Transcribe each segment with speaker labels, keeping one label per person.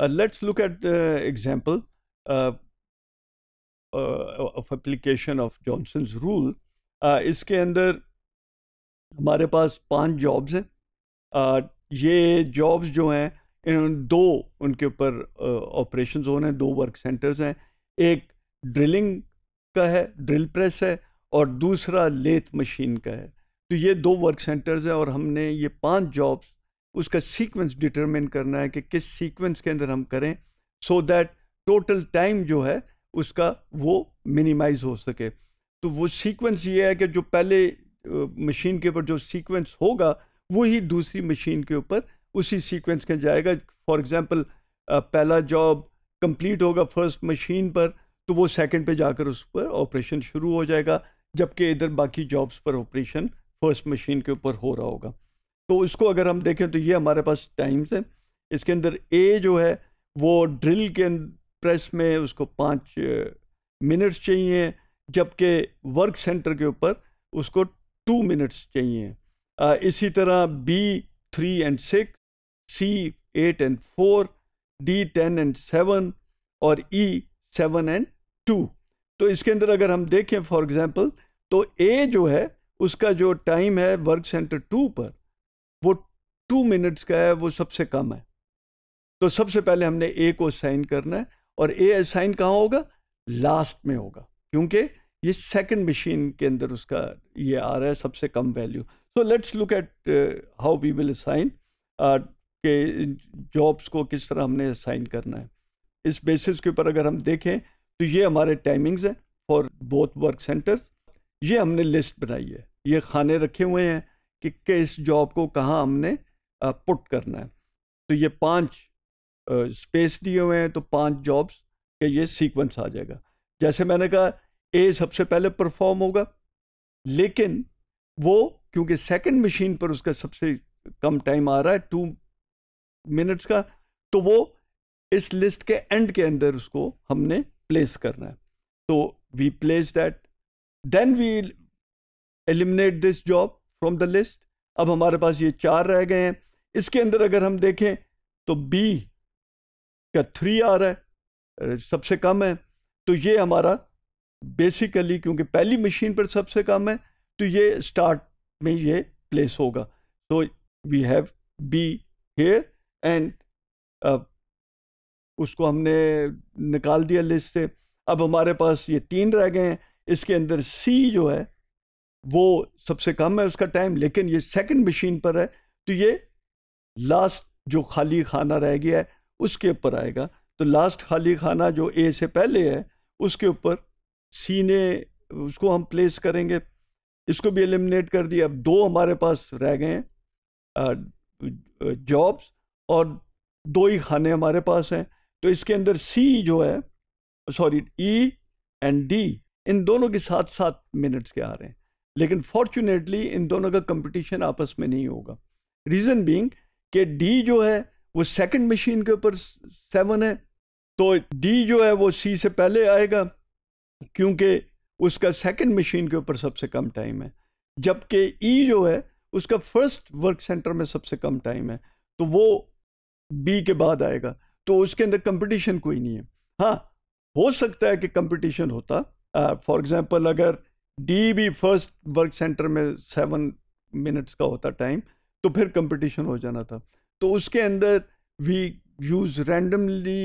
Speaker 1: Uh, let's look at the example of application of Johnson's rule इसके अंदर हमारे पास पांच जॉब्स हैं uh, ये जॉब्स जो हैं इन दो उनके ऊपर ऑपरेशन uh, हो रहे हैं दो वर्क सेंटर्स हैं एक ड्रिलिंग का है ड्रिल प्रेस है और दूसरा लेथ मशीन का है तो ये दो वर्क सेंटर्स हैं और हमने ये पांच जॉब्स उसका सीक्वेंस डिटरमिन करना है कि किस सीक्वेंस के अंदर हम करें सो दैट टोटल टाइम जो है उसका वो मिनिमाइज हो सके तो वो सीक्वेंस ये है कि जो पहले मशीन के ऊपर जो सीक्वेंस होगा वही दूसरी मशीन के ऊपर उसी सीक्वेंस के जाएगा फॉर एग्ज़ाम्पल पहला जॉब कंप्लीट होगा फर्स्ट मशीन पर तो वो सेकंड पे जाकर उस पर ऑपरेशन शुरू हो जाएगा जबकि इधर बाकी जॉब्स पर ऑपरेशन फर्स्ट मशीन के ऊपर हो रहा होगा तो इसको अगर हम देखें तो ये हमारे पास टाइम्स है इसके अंदर ए जो है वो ड्रिल के प्रेस अं-, में उसको पाँच मिनट्स चाहिए जबकि वर्क सेंटर के ऊपर उसको टू मिनट्स चाहिए इसी तरह B three and six C eight and four D ten and seven और ई सेवन एंड टू तो इसके अंदर अगर हम देखें फॉर एग्ज़ाम्पल तो ए जो है उसका जो टाइम है वर्क सेंटर टू पर वो टू मिनट्स का है वो सबसे कम है तो सबसे पहले हमने ए को साइन करना है और ए साइन कहाँ होगा लास्ट में होगा क्योंकि ये सेकंड मशीन के अंदर उसका ये आ रहा है सबसे कम value so let's look at how we will assign के जॉब्स को किस तरह हमने असाइन करना है इस बेसिस के ऊपर अगर हम देखें तो ये हमारे टाइमिंग्स हैं फॉर बोथ वर्क सेंटर्स ये हमने लिस्ट बनाई है ये खाने रखे हुए हैं कि किस जॉब को कहाँ हमने पुट करना है तो ये पांच स्पेस दिए हुए हैं तो पांच जॉब्स के ये सीक्वेंस आ जाएगा जैसे मैंने कहा ए सबसे पहले परफॉर्म होगा लेकिन वो क्योंकि सेकंड मशीन पर उसका सबसे कम टाइम आ रहा है टू मिनट्स का तो वो इस लिस्ट के एंड के अंदर उसको हमने प्लेस करना है तो we place that then we eliminate this job from the list अब हमारे पास ये चार रह गए हैं इसके अंदर अगर हम देखें तो बी का थ्री आ रहा है सबसे कम है तो ये हमारा बेसिकली क्योंकि पहली मशीन पर सबसे कम है तो ये स्टार्ट में ये प्लेस होगा तो we have B here and उसको हमने निकाल दिया लिस्ट से अब हमारे पास ये तीन रह गए हैं इसके अंदर सी जो है वो सबसे कम है उसका टाइम लेकिन ये सेकंड मशीन पर है तो ये लास्ट जो खाली खाना रह गया है उसके ऊपर आएगा तो लास्ट खाली खाना जो ए से पहले है उसके ऊपर सी ने उसको हम प्लेस करेंगे इसको भी एलिमिनेट कर दिया अब दो हमारे पास रह गए हैं जॉब्स और दो ही खाने हमारे पास हैं तो इसके अंदर सी जो है सॉरी ई एंड डी इन दोनों के साथ साथ मिनट्स के आ रहे हैं लेकिन फॉर्चुनेटली इन दोनों का कंपटीशन आपस में नहीं होगा रीज़न बीइंग कि डी जो है वो सेकंड मशीन के ऊपर सेवन है तो डी जो है वो सी से पहले आएगा क्योंकि उसका सेकंड मशीन के ऊपर सबसे कम टाइम है जबकि ई e जो है उसका फर्स्ट वर्क सेंटर में सबसे कम टाइम है तो वो बी के बाद आएगा तो उसके अंदर कंपटीशन कोई नहीं है हाँ हो सकता है कि कंपटीशन होता फॉर एग्जांपल अगर डी भी फर्स्ट वर्क सेंटर में सेवन मिनट्स का होता टाइम तो फिर कंपटीशन हो जाना था तो उसके अंदर वी यूज़ रैंडमली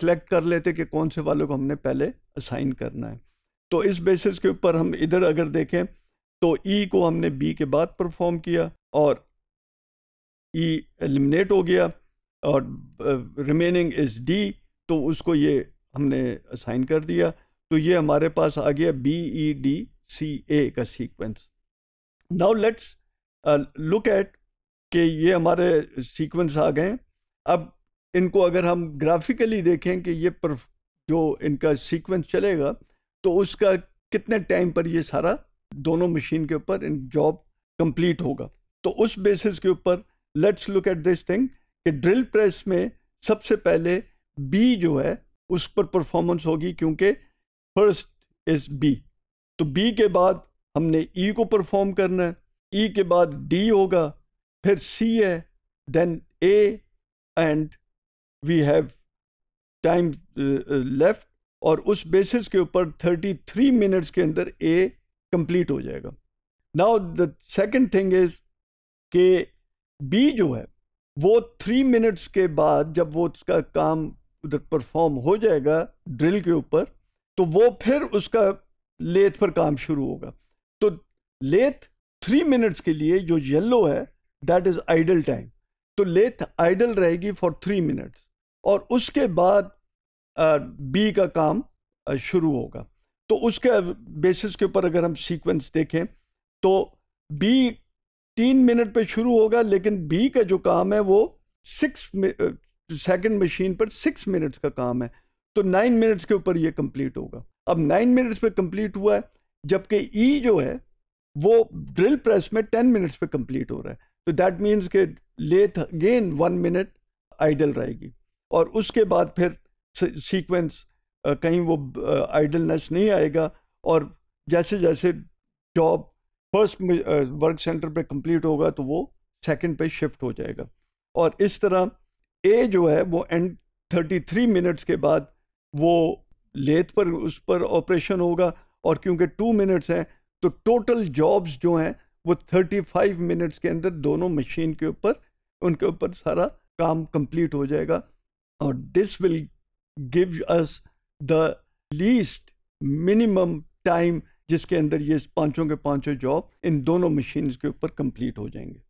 Speaker 1: सेलेक्ट कर लेते कि कौन से वालों को हमने पहले असाइन करना है तो इस बेसिस के ऊपर हम इधर अगर देखें तो ई e को हमने बी के बाद परफॉर्म किया और ई e एलिमिनेट हो गया और रिमेनिंग इज़ डी तो उसको ये हमने असाइन कर दिया तो ये हमारे पास आ गया B E D C A का sequence now let's look at कि ये हमारे सीक्वेंस आ गए अब इनको अगर हम ग्राफिकली देखें कि ये पर जो इनका सीक्वेंस चलेगा तो उसका कितने टाइम पर ये सारा दोनों मशीन के ऊपर इन जॉब कंप्लीट होगा तो उस बेसिस के ऊपर let's look at this thing कि ड्रिल प्रेस में सबसे पहले बी जो है उस पर परफॉर्मेंस होगी क्योंकि फर्स्ट इज बी तो बी के बाद हमने ई e को परफॉर्म करना है ई e के बाद डी होगा फिर सी है then A and we have time left और उस बेसिस के ऊपर 33 मिनट्स के अंदर ए कंप्लीट हो जाएगा now the second thing is के बी जो है वो थ्री मिनट्स के बाद जब वो उसका काम उधर परफॉर्म हो जाएगा ड्रिल के ऊपर तो वो फिर उसका लेथ पर काम शुरू होगा तो लेथ थ्री मिनट्स के लिए जो येलो है दैट इज आइडल टाइम तो लेथ आइडल रहेगी फॉर थ्री मिनट्स और उसके बाद बी का काम शुरू होगा तो उसके बेसिस के ऊपर अगर हम सीक्वेंस देखें तो बी तीन मिनट पे शुरू होगा लेकिन बी का जो काम है वो सिक्स सेकंड मशीन पर सिक्स मिनट्स का काम है तो नाइन मिनट्स के ऊपर ये कंप्लीट होगा अब नाइन मिनट्स पे कंप्लीट हुआ है जबकि ई e जो है वो ड्रिल प्रेस में टेन मिनट्स पे कंप्लीट हो रहा है तो दैट मीन्स के lathe again one minute idle रहेगी और उसके बाद फिर सीक्वेंस कहीं वो आइडलनेस नहीं आएगा और जैसे जैसे जॉब फर्स्ट वर्क सेंटर पे कंप्लीट होगा तो वो सेकंड पे शिफ्ट हो जाएगा और इस तरह ए जो है वो एंड थर्टी थ्री मिनट्स के बाद वो लेथ पर उस पर ऑपरेशन होगा और क्योंकि टू मिनट्स हैं तो टोटल जॉब्स जो हैं वो थर्टी फाइव मिनट्स के अंदर दोनों मशीन के ऊपर उनके ऊपर सारा काम कंप्लीट हो जाएगा और this will give us the least minimum time जिसके अंदर ये पांचों के पांचों जॉब इन दोनों मशीन के ऊपर कंप्लीट हो जाएंगे